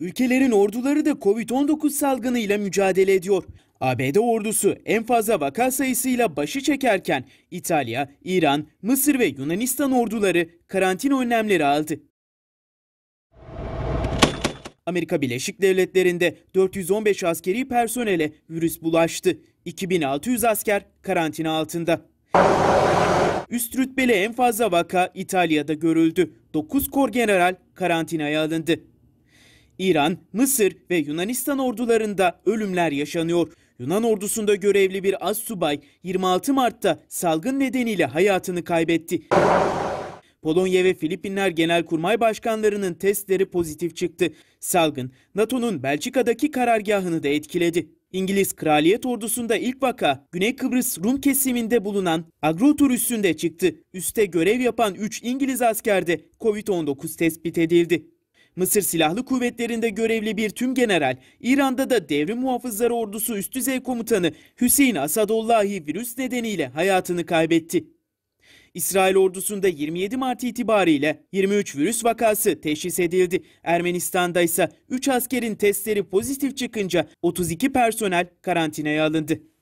Ülkelerin orduları da Covid-19 salgınıyla mücadele ediyor. ABD ordusu en fazla vaka sayısıyla başı çekerken İtalya, İran, Mısır ve Yunanistan orduları karantina önlemleri aldı. Amerika Birleşik Devletleri'nde 415 askeri personele virüs bulaştı. 2600 asker karantina altında. Üst rütbeli en fazla vaka İtalya'da görüldü. 9 kor general karantinaya alındı. İran, Mısır ve Yunanistan ordularında ölümler yaşanıyor. Yunan ordusunda görevli bir az subay 26 Mart'ta salgın nedeniyle hayatını kaybetti. Polonya ve Filipinler Genelkurmay Başkanlarının testleri pozitif çıktı. Salgın NATO'nun Belçika'daki karargahını da etkiledi. İngiliz Kraliyet Ordusu'nda ilk vaka Güney Kıbrıs Rum kesiminde bulunan Agrotur üssünde çıktı. Üste görev yapan 3 İngiliz askerde Covid-19 tespit edildi. Mısır Silahlı Kuvvetleri'nde görevli bir tüm general, İran'da da devrim muhafızları ordusu üst düzey komutanı Hüseyin Asadullahi virüs nedeniyle hayatını kaybetti. İsrail ordusunda 27 Mart itibariyle 23 virüs vakası teşhis edildi. Ermenistan'da ise 3 askerin testleri pozitif çıkınca 32 personel karantinaya alındı.